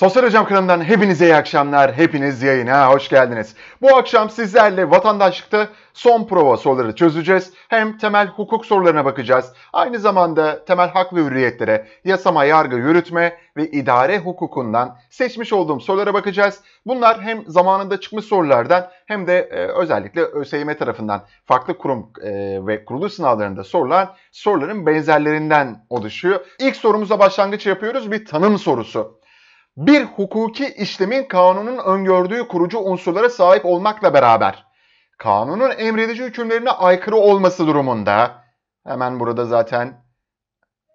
Sosyal Hocam kanalından hepinize iyi akşamlar. Hepiniz yayına hoş geldiniz. Bu akşam sizlerle vatandaşlıkta son prova soruları çözeceğiz. Hem temel hukuk sorularına bakacağız. Aynı zamanda temel hak ve hürriyetlere, yasama, yargı, yürütme ve idare hukukundan seçmiş olduğum sorulara bakacağız. Bunlar hem zamanında çıkmış sorulardan hem de e, özellikle ÖSYM tarafından farklı kurum e, ve kuruluş sınavlarında sorulan soruların benzerlerinden oluşuyor. İlk sorumuza başlangıç yapıyoruz. Bir tanım sorusu bir hukuki işlemin kanunun öngördüğü kurucu unsurlara sahip olmakla beraber kanunun emredici hükümlerine aykırı olması durumunda hemen burada zaten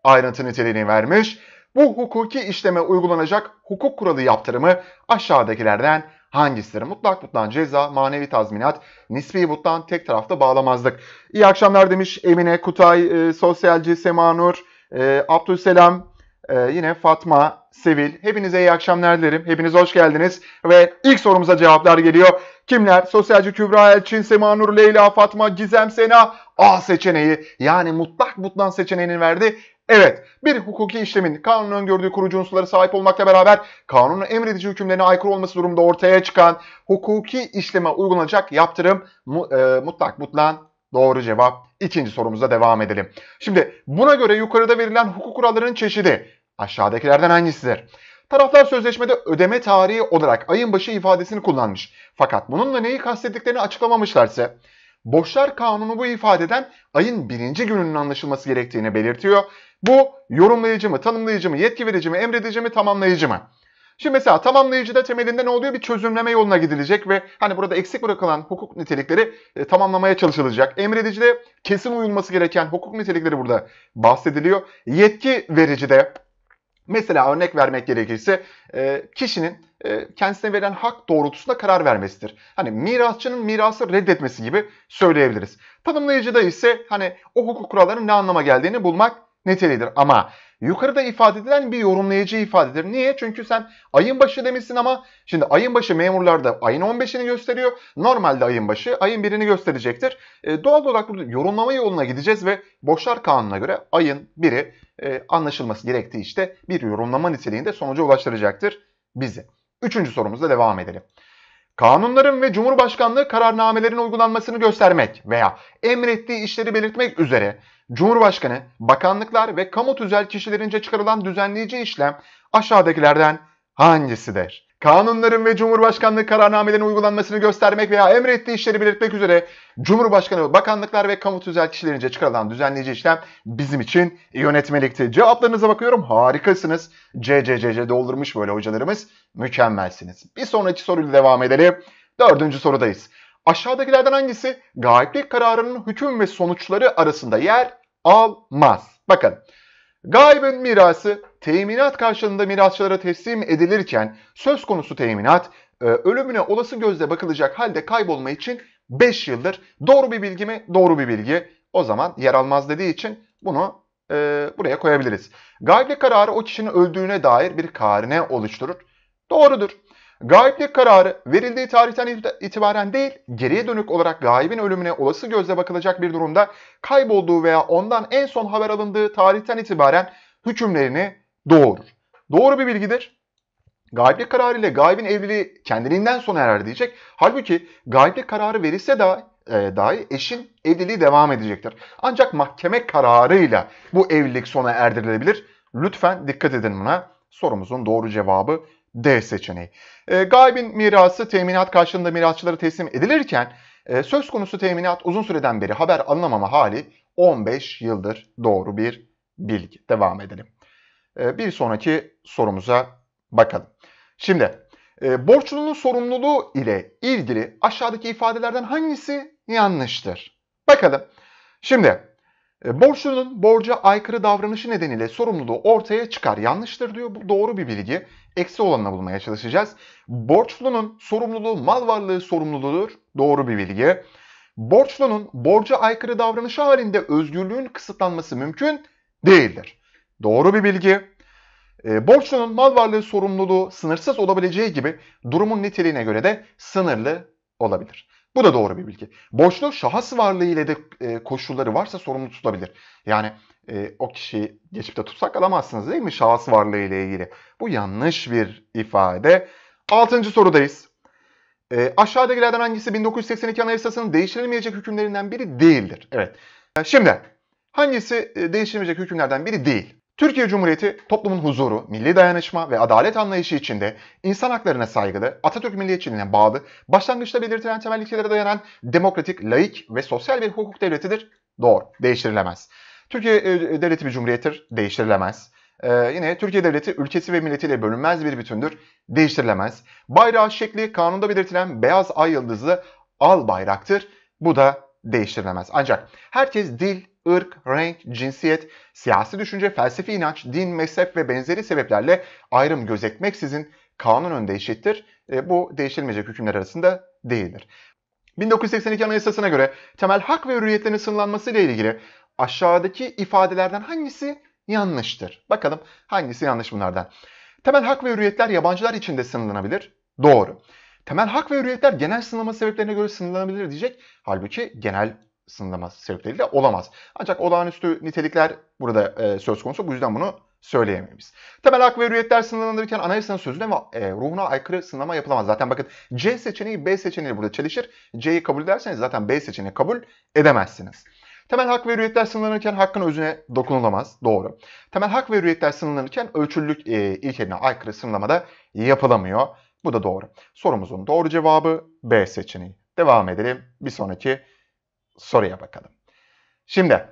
ayrıntı niteliğini vermiş. Bu hukuki işleme uygulanacak hukuk kuralı yaptırımı aşağıdakilerden hangisidir? Mutlak butlan ceza, manevi tazminat, nispi butlan tek tarafta bağlamazlık. İyi akşamlar demiş Emine Kutay, e, Sosyalci Semanur, e, Abdülselam, ee, yine Fatma, Sevil. Hepinize iyi akşamlar dilerim. Hepiniz hoş geldiniz. Ve ilk sorumuza cevaplar geliyor. Kimler? Sosyalci Kübra Elçin, Sema Nur, Leyla, Fatma, Gizem, Sena. A seçeneği yani mutlak butlan seçeneğini verdi. Evet, bir hukuki işlemin kanun öngördüğü kurucu unsurlara sahip olmakla beraber kanunun emredici hükümlerine aykırı olması durumda ortaya çıkan hukuki işleme uygulanacak yaptırım mu, e, mutlak butlan doğru cevap. İkinci sorumuza devam edelim. Şimdi buna göre yukarıda verilen hukuk kurallarının çeşidi aşağıdakilerden hangisidir? Taraflar sözleşmede ödeme tarihi olarak ayın başı ifadesini kullanmış. Fakat bununla neyi kastettiklerini açıklamamışlarsa Borçlar Kanunu bu ifadeden ayın birinci gününün anlaşılması gerektiğini belirtiyor. Bu yorumlayıcı mı, tanımlayıcı mı, yetki verici mi, emredici mi, tamamlayıcı mı? Şimdi mesela tamamlayıcıda temelinde ne oluyor? Bir çözümleme yoluna gidilecek ve hani burada eksik bırakılan hukuk nitelikleri e, tamamlamaya çalışılacak. Emredicide kesin uyulması gereken hukuk nitelikleri burada bahsediliyor. Yetki vericide Mesela örnek vermek gerekirse e, kişinin e, kendisine verilen hak doğrultusunda karar vermesidir. Hani mirasçının mirası reddetmesi gibi söyleyebiliriz. Tanımlayıcıda ise hani o hukuk kurallarının ne anlama geldiğini bulmak niteliğidir. Ama yukarıda ifade edilen bir yorumlayıcı ifadedir. Niye? Çünkü sen ayın başı demişsin ama şimdi ayın başı memurlarda ayın 15'ini gösteriyor. Normalde ayın başı ayın 1'ini gösterecektir. E, doğal olarak burada yorumlama yoluna gideceğiz ve borçlar kanununa göre ayın 1'i e, anlaşılması gerektiği işte bir yorumlama niteliğinde sonuca ulaştıracaktır bizi. Üçüncü sorumuzla devam edelim. Kanunların ve Cumhurbaşkanlığı kararnamelerinin uygulanmasını göstermek veya emrettiği işleri belirtmek üzere Cumhurbaşkanı, bakanlıklar ve kamu tüzel kişilerince çıkarılan düzenleyici işlem aşağıdakilerden hangisidir? Kanunların ve Cumhurbaşkanlığı kararnamelerinin uygulanmasını göstermek veya emrettiği işleri belirtmek üzere Cumhurbaşkanı, bakanlıklar ve kamu tüzel kişilerince çıkarılan düzenleyici işlem bizim için yönetmelikti. Cevaplarınıza bakıyorum harikasınız. CCCC doldurmuş böyle hocalarımız mükemmelsiniz. Bir sonraki soruyla devam edelim. Dördüncü sorudayız. Aşağıdakilerden hangisi gayiplik kararının hüküm ve sonuçları arasında yer almaz? Bakın gaybın mirası teminat karşılığında mirasçılara teslim edilirken söz konusu teminat e, ölümüne olası gözle bakılacak halde kaybolma için 5 yıldır. Doğru bir bilgi mi? Doğru bir bilgi. O zaman yer almaz dediği için bunu e, buraya koyabiliriz. Gayiplik kararı o kişinin öldüğüne dair bir karine oluşturur. Doğrudur. Gaiblik kararı verildiği tarihten itibaren değil, geriye dönük olarak gaybin ölümüne olası gözle bakılacak bir durumda kaybolduğu veya ondan en son haber alındığı tarihten itibaren hükümlerini doğurur. Doğru bir bilgidir. Gaiblik kararı ile gaibin evliliği kendiliğinden sona erer diyecek. Halbuki gaiblik kararı verilse dahi, e, dahi eşin evliliği devam edecektir. Ancak mahkeme kararıyla bu evlilik sona erdirilebilir. Lütfen dikkat edin buna. Sorumuzun doğru cevabı D seçeneği. E, gaybin mirası teminat karşılığında mirasçılara teslim edilirken e, söz konusu teminat uzun süreden beri haber alınamama hali 15 yıldır doğru bir bilgi. Devam edelim. E, bir sonraki sorumuza bakalım. Şimdi e, borçlunun sorumluluğu ile ilgili aşağıdaki ifadelerden hangisi yanlıştır? Bakalım. Şimdi e, borçlunun borca aykırı davranışı nedeniyle sorumluluğu ortaya çıkar. Yanlıştır diyor. Bu doğru bir bilgi. Eksi olanını bulmaya çalışacağız. Borçlunun sorumluluğu mal varlığı sorumluluğudur. Doğru bir bilgi. Borçlunun borca aykırı davranışı halinde özgürlüğün kısıtlanması mümkün değildir. Doğru bir bilgi. E, borçlunun mal varlığı sorumluluğu sınırsız olabileceği gibi durumun niteliğine göre de sınırlı olabilir. Bu da doğru bir bilgi. Borçlu şahıs varlığı ile de e, koşulları varsa sorumlu tutabilir. Yani e, o kişiyi geçip de tutsak alamazsınız değil mi şahıs varlığı ile ilgili? Bu yanlış bir ifade. Altıncı sorudayız. E, aşağıdakilerden hangisi 1982 Anayasası'nın değiştirilmeyecek hükümlerinden biri değildir? Evet. E, şimdi hangisi e, değiştirilmeyecek hükümlerden biri değil? Türkiye Cumhuriyeti toplumun huzuru, milli dayanışma ve adalet anlayışı içinde insan haklarına saygılı, Atatürk milliyetçiliğine bağlı, başlangıçta belirtilen temel ilkelere dayanan demokratik, laik ve sosyal bir hukuk devletidir. Doğru, değiştirilemez. Türkiye e, devleti bir cumhuriyettir, değiştirilemez. Ee, yine Türkiye Devleti ülkesi ve milletiyle bölünmez bir bütündür, değiştirilemez. Bayrağı şekli kanunda belirtilen beyaz ay yıldızlı al bayraktır, bu da değiştirilemez. Ancak herkes dil, ırk, renk, cinsiyet, siyasi düşünce, felsefi inanç, din, mezhep ve benzeri sebeplerle ayrım gözetmeksizin kanun önünde eşittir. E, bu değişilmeyecek hükümler arasında değildir. 1982 Anayasası'na göre temel hak ve hürriyetlerin sınırlanması ile ilgili aşağıdaki ifadelerden hangisi yanlıştır? Bakalım hangisi yanlış bunlardan. Temel hak ve hürriyetler yabancılar için de sınırlanabilir. Doğru. Temel hak ve hürriyetler genel sınırlama sebeplerine göre sınırlanabilir diyecek. Halbuki genel sınırlama sebepleriyle olamaz. Ancak olağanüstü nitelikler burada e, söz konusu. Bu yüzden bunu söyleyemeyiz. Temel hak ve hürriyetler sınırlandırırken anayasanın sözüne ve e, ruhuna aykırı sınırlama yapılamaz. Zaten bakın C seçeneği B seçeneği burada çelişir. C'yi kabul ederseniz zaten B seçeneği kabul edemezsiniz. Temel hak ve hürriyetler sınırlanırken hakkın özüne dokunulamaz. Doğru. Temel hak ve hürriyetler sınırlanırken ölçülülük e, ilkeline aykırı sınırlama da yapılamıyor. Bu da doğru. Sorumuzun doğru cevabı B seçeneği. Devam edelim bir sonraki soruya bakalım. Şimdi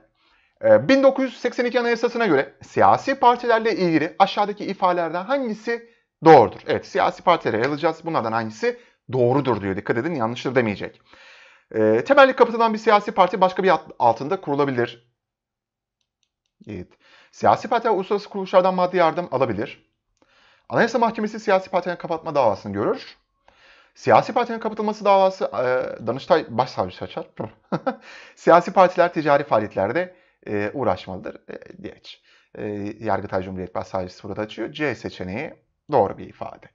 1982 e, Anayasası'na göre siyasi partilerle ilgili aşağıdaki ifadelerden hangisi doğrudur? Evet siyasi partilere alacağız. Bunlardan hangisi doğrudur diyor. Dikkat edin yanlıştır demeyecek. E, temelli kapatılan bir siyasi parti başka bir altında kurulabilir. Evet. Siyasi partiler uluslararası kuruluşlardan maddi yardım alabilir. Anayasa Mahkemesi siyasi partilerin kapatma davasını görür. Siyasi partinin kapatılması davası e, Danıştay Başsavcısı açar. Siyasi partiler ticari faaliyetlerde e, uğraşmalıdır. E, geç. E, Yargıtay Cumhuriyet Başsavcısı burada açıyor. C seçeneği doğru bir ifade.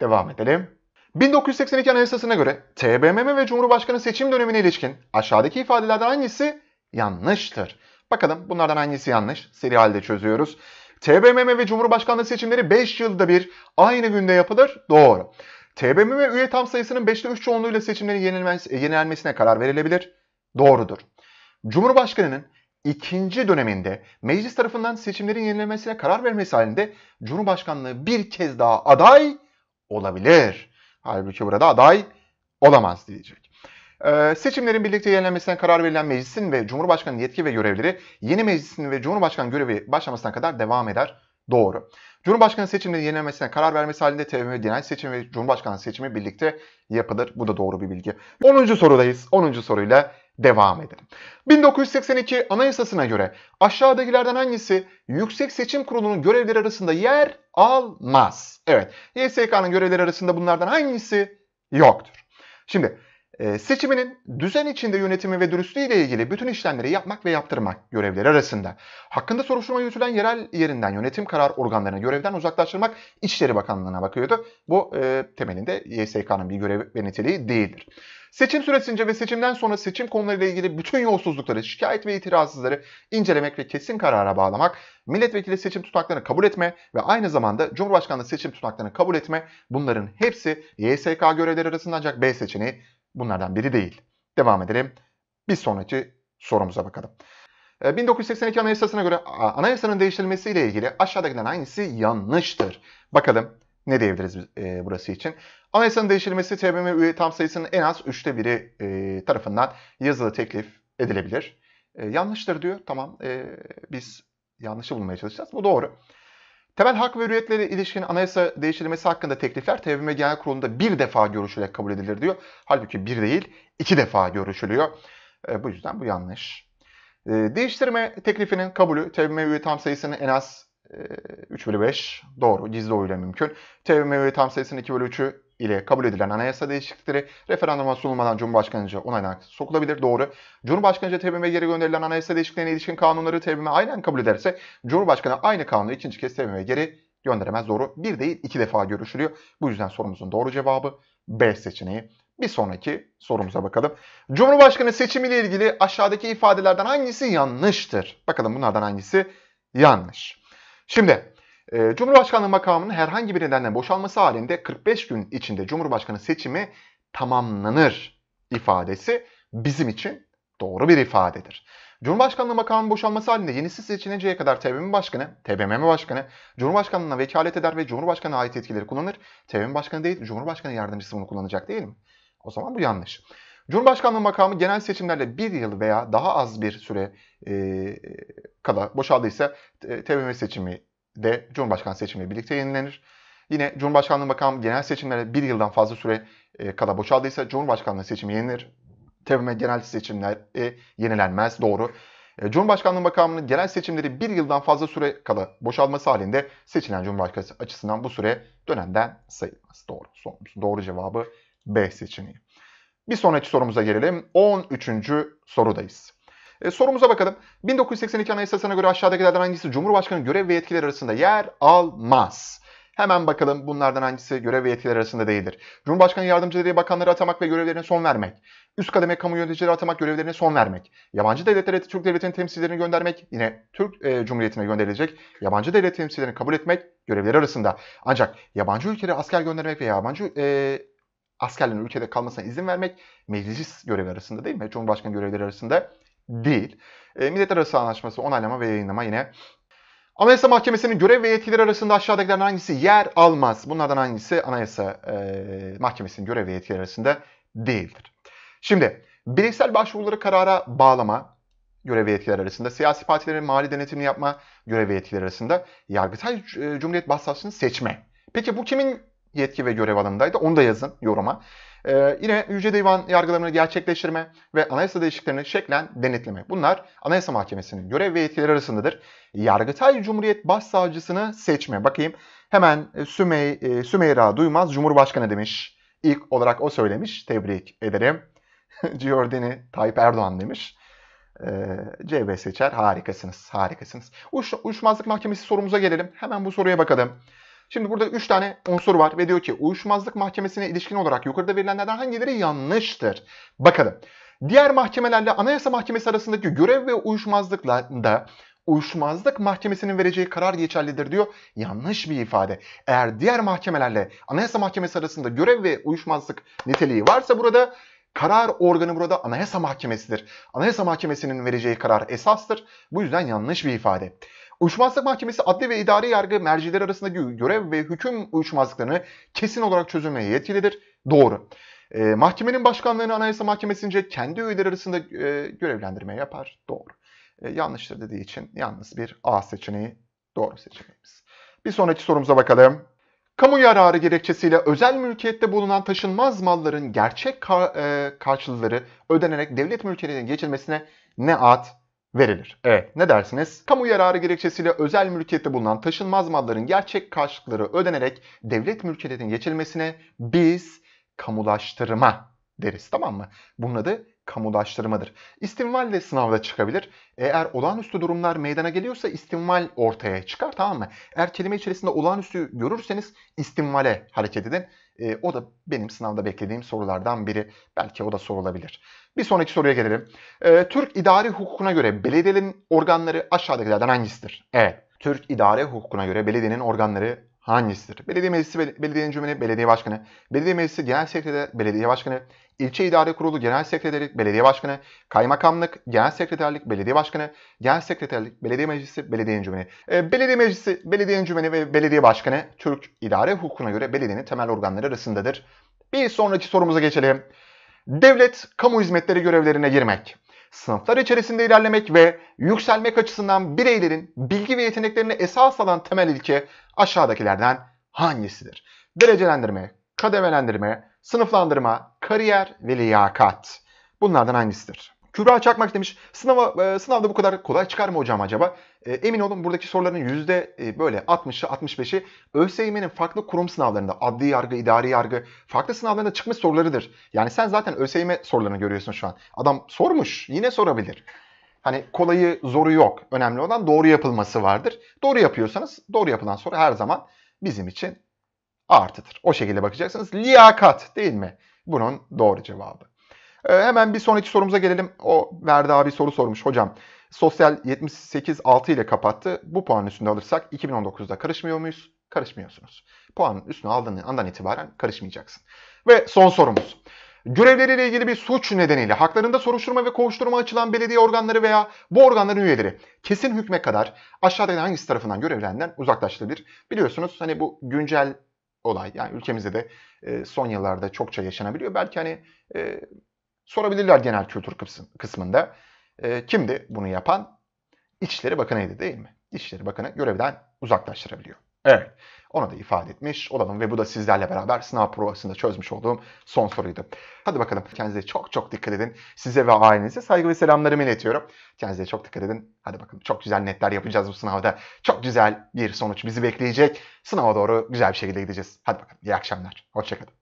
Devam edelim. 1982 Anayasası'na göre TBMM ve Cumhurbaşkanı seçim dönemine ilişkin aşağıdaki ifadelerden hangisi yanlıştır? Bakalım bunlardan hangisi yanlış? Seri halde çözüyoruz. TBMM ve Cumhurbaşkanlığı seçimleri 5 yılda bir aynı günde yapılır. Doğru. TBMM üye tam sayısının 5'te 3 çoğunluğuyla seçimlerin yenilenmesine karar verilebilir. Doğrudur. Cumhurbaşkanının ikinci döneminde meclis tarafından seçimlerin yenilenmesine karar vermesi halinde Cumhurbaşkanlığı bir kez daha aday olabilir. Halbuki burada aday olamaz diyecek. Ee, seçimlerin birlikte yenilenmesine karar verilen meclisin ve Cumhurbaşkanı yetki ve görevleri yeni meclisin ve Cumhurbaşkanı görevi başlamasına kadar devam eder Doğru. Cumhurbaşkanı seçiminin yenilmesine karar vermesi halinde TBMM genel seçim ve Cumhurbaşkanı seçimi birlikte yapılır. Bu da doğru bir bilgi. 10. sorudayız. 10. soruyla devam edelim. 1982 Anayasasına göre aşağıdakilerden hangisi Yüksek Seçim Kurulu'nun görevleri arasında yer almaz? Evet, YSK'nın görevleri arasında bunlardan hangisi yoktur? Şimdi ee, seçiminin düzen içinde yönetimi ve dürüstlüğü ile ilgili bütün işlemleri yapmak ve yaptırmak görevleri arasında. Hakkında soruşturma yürütülen yerel yerinden yönetim karar organlarını görevden uzaklaştırmak İçişleri Bakanlığı'na bakıyordu. Bu e, temelinde YSK'nın bir görev ve niteliği değildir. Seçim süresince ve seçimden sonra seçim konularıyla ilgili bütün yolsuzlukları, şikayet ve itirazsızları incelemek ve kesin karara bağlamak, milletvekili seçim tutaklarını kabul etme ve aynı zamanda Cumhurbaşkanlığı seçim tutaklarını kabul etme bunların hepsi YSK görevleri arasında ancak B seçeneği bunlardan biri değil. Devam edelim. Bir sonraki sorumuza bakalım. 1982 ee, Anayasası'na göre anayasanın değiştirilmesiyle ilgili aşağıdakilerden hangisi yanlıştır? Bakalım ne diyebiliriz e, burası için? Anayasanın değiştirilmesi TBMM üye tam sayısının en az üçte biri e, tarafından yazılı teklif edilebilir. E, yanlıştır diyor. Tamam biz yanlışı bulmaya çalışacağız. Bu doğru. Temel hak ve hürriyetlere ilişkin anayasa değiştirilmesi hakkında teklifler TBMM Genel Kurulu'nda bir defa görüşülerek kabul edilir diyor. Halbuki bir değil, iki defa görüşülüyor. E, bu yüzden bu yanlış. E, değiştirme teklifinin kabulü TBMM üye tam sayısının en az e, 3 bölü 5 doğru gizli oyla mümkün. TBMM üye tam sayısının 2 bölü 3'ü ile kabul edilen anayasa değişiklikleri referanduma sunulmadan Cumhurbaşkanıca onaylanarak sokulabilir. Doğru. Cumhurbaşkanıca TBMM'ye geri gönderilen anayasa değişikliklerine ilişkin kanunları TBMM aynen kabul ederse Cumhurbaşkanı aynı kanunu ikinci kez TBMM'ye geri gönderemez. Doğru. Bir değil iki defa görüşülüyor. Bu yüzden sorumuzun doğru cevabı B seçeneği. Bir sonraki sorumuza bakalım. Cumhurbaşkanı seçimiyle ilgili aşağıdaki ifadelerden hangisi yanlıştır? Bakalım bunlardan hangisi yanlış. Şimdi e, Cumhurbaşkanlığı makamının herhangi bir nedenle boşalması halinde 45 gün içinde Cumhurbaşkanı seçimi tamamlanır ifadesi bizim için doğru bir ifadedir. Cumhurbaşkanlığı makamı boşalması halinde yenisi seçileceğe kadar TBMM Başkanı, TBMM Başkanı Cumhurbaşkanlığına vekalet eder ve Cumhurbaşkanı ait etkileri kullanır. TBMM Başkanı değil, Cumhurbaşkanı yardımcısı bunu kullanacak değil mi? O zaman bu yanlış. Cumhurbaşkanlığı makamı genel seçimlerle bir yıl veya daha az bir süre e, kadar boşaldıysa TBMM seçimi de Cumhurbaşkanı seçimiyle birlikte yenilenir. Yine Cumhurbaşkanlığı bakan genel seçimlere bir yıldan fazla süre e, kadar boşaldıysa Cumhurbaşkanlığı seçimi yenilir. TBMM genel seçimler e, yenilenmez doğru. E, Cumhurbaşkanlığı makamının genel seçimleri bir yıldan fazla süre kadar boşalması halinde seçilen Cumhurbaşkanı açısından bu süre dönemden sayılmaz. Doğru. Sorumuz. Doğru cevabı B seçeneği. Bir sonraki sorumuza gelelim. 13. sorudayız. E, sorumuza bakalım. 1982 Anayasası'na göre aşağıdakilerden hangisi Cumhurbaşkanı görev ve yetkileri arasında yer almaz? Hemen bakalım bunlardan hangisi görev ve yetkiler arasında değildir. Cumhurbaşkanı yardımcıları bakanları atamak ve görevlerine son vermek. Üst kademe kamu yöneticileri atamak görevlerine son vermek. Yabancı devletlere Türk devletinin temsilcilerini göndermek yine Türk e, Cumhuriyeti'ne gönderilecek. Yabancı devlet temsilcilerini kabul etmek görevleri arasında. Ancak yabancı ülkelere asker göndermek ve yabancı e, askerlerin ülkede kalmasına izin vermek meclis görevi arasında değil mi? Cumhurbaşkanı görevleri arasında değil. E, milletarası anlaşması onaylama ve yayınlama yine Anayasa Mahkemesi'nin görev ve yetkileri arasında aşağıdakilerden hangisi yer almaz? Bunlardan hangisi Anayasa e, Mahkemesi'nin görev ve yetkileri arasında değildir? Şimdi bireysel başvuruları karara bağlama görev ve yetkileri arasında, siyasi partilerin mali denetimini yapma görev ve yetkileri arasında, Yargıtay e, Cumhuriyet Başsavcısını seçme. Peki bu kimin yetki ve görev alanındaydı. Onu da yazın yoruma. Ee, yine Yüce Divan yargılarını gerçekleştirme ve anayasa değişikliklerini şeklen denetleme. Bunlar Anayasa Mahkemesi'nin görev ve yetkileri arasındadır. Yargıtay Cumhuriyet Başsavcısını seçme. Bakayım hemen e, Sümey, e, Sümeyra Duymaz Cumhurbaşkanı demiş. İlk olarak o söylemiş. Tebrik ederim. Giordini Tayyip Erdoğan demiş. Ee, CB seçer. Harikasınız. Harikasınız. Uç, uçmazlık Mahkemesi sorumuza gelelim. Hemen bu soruya bakalım. Şimdi burada 3 tane unsur var ve diyor ki uyuşmazlık mahkemesine ilişkin olarak yukarıda verilenlerden hangileri yanlıştır? Bakalım. Diğer mahkemelerle Anayasa Mahkemesi arasındaki görev ve uyuşmazlıklarda uyuşmazlık mahkemesinin vereceği karar geçerlidir diyor. Yanlış bir ifade. Eğer diğer mahkemelerle Anayasa Mahkemesi arasında görev ve uyuşmazlık niteliği varsa burada Karar organı burada Anayasa Mahkemesi'dir. Anayasa Mahkemesi'nin vereceği karar esastır. Bu yüzden yanlış bir ifade. Uyuşmazlık Mahkemesi adli ve idari yargı mercileri arasındaki görev ve hüküm uyuşmazlıklarını kesin olarak çözülmeye yetkilidir. Doğru. E, mahkemenin başkanlığını Anayasa Mahkemesi'nce kendi üyeleri arasında e, görevlendirme yapar. Doğru. E, yanlıştır dediği için yalnız bir A seçeneği doğru seçeneğimiz. Bir sonraki sorumuza bakalım. Kamu yararı gerekçesiyle özel mülkiyette bulunan taşınmaz malların gerçek kar, e, karşılıkları ödenerek devlet mülkiyetine geçilmesine ne ad verilir. Evet ne dersiniz? Kamu yararı gerekçesiyle özel mülkiyette bulunan taşınmaz malların gerçek karşılıkları ödenerek devlet mülkiyetinin geçilmesine biz kamulaştırma deriz tamam mı? Bunun adı kamulaştırmadır. İstimval de sınavda çıkabilir. Eğer olağanüstü durumlar meydana geliyorsa istimval ortaya çıkar tamam mı? Eğer kelime içerisinde olağanüstü görürseniz istimvale hareket edin. E, o da benim sınavda beklediğim sorulardan biri. Belki o da sorulabilir. Bir sonraki soruya gelelim. E, Türk idari hukukuna göre belediyenin organları aşağıdakilerden hangisidir? Evet. Türk idare hukukuna göre belediyenin organları hangisidir? Belediye meclisi, belediye encümeni, belediye başkanı, belediye meclisi genel sekreteri, belediye başkanı, ilçe idare kurulu genel sekreteri, belediye başkanı, kaymakamlık, genel sekreterlik, belediye başkanı, genel sekreterlik, belediye meclisi, belediye encümeni. E, ee, belediye meclisi, belediye encümeni ve belediye başkanı Türk idare hukukuna göre belediyenin temel organları arasındadır. Bir sonraki sorumuza geçelim. Devlet, kamu hizmetleri görevlerine girmek sınıflar içerisinde ilerlemek ve yükselmek açısından bireylerin bilgi ve yeteneklerini esas alan temel ilke aşağıdakilerden hangisidir? Derecelendirme, kademelendirme, sınıflandırma, kariyer ve liyakat. Bunlardan hangisidir? Kübra Çakmak demiş sınava, e, sınavda bu kadar kolay çıkar mı hocam acaba? E, emin olun buradaki soruların yüzde e, böyle 60'ı 65'i ÖSYM'nin farklı kurum sınavlarında adli yargı, idari yargı farklı sınavlarında çıkmış sorularıdır. Yani sen zaten ÖSYM sorularını görüyorsun şu an. Adam sormuş yine sorabilir. Hani kolayı zoru yok. Önemli olan doğru yapılması vardır. Doğru yapıyorsanız doğru yapılan soru her zaman bizim için artıdır. O şekilde bakacaksınız. Liyakat değil mi? Bunun doğru cevabı. Ee, hemen bir sonraki sorumuza gelelim. O Verdi abi soru sormuş. Hocam sosyal 78-6 ile kapattı. Bu puanın üstünde alırsak 2019'da karışmıyor muyuz? Karışmıyorsunuz. Puanın üstüne aldığın andan itibaren karışmayacaksın. Ve son sorumuz. Görevleriyle ilgili bir suç nedeniyle haklarında soruşturma ve kovuşturma açılan belediye organları veya bu organların üyeleri kesin hükme kadar aşağıdaki hangisi tarafından görevlerinden uzaklaştırılır? Biliyorsunuz hani bu güncel olay yani ülkemizde de e, son yıllarda çokça yaşanabiliyor. Belki hani e, sorabilirler genel kültür kısmında. E, kimdi bunu yapan? İçişleri Bakanı'ydı değil mi? İçişleri Bakanı görevden uzaklaştırabiliyor. Evet. ona da ifade etmiş olalım ve bu da sizlerle beraber sınav provasında çözmüş olduğum son soruydu. Hadi bakalım kendinize çok çok dikkat edin. Size ve ailenize saygı ve selamlarımı iletiyorum. Kendinize çok dikkat edin. Hadi bakalım çok güzel netler yapacağız bu sınavda. Çok güzel bir sonuç bizi bekleyecek. Sınava doğru güzel bir şekilde gideceğiz. Hadi bakalım iyi akşamlar. Hoşçakalın.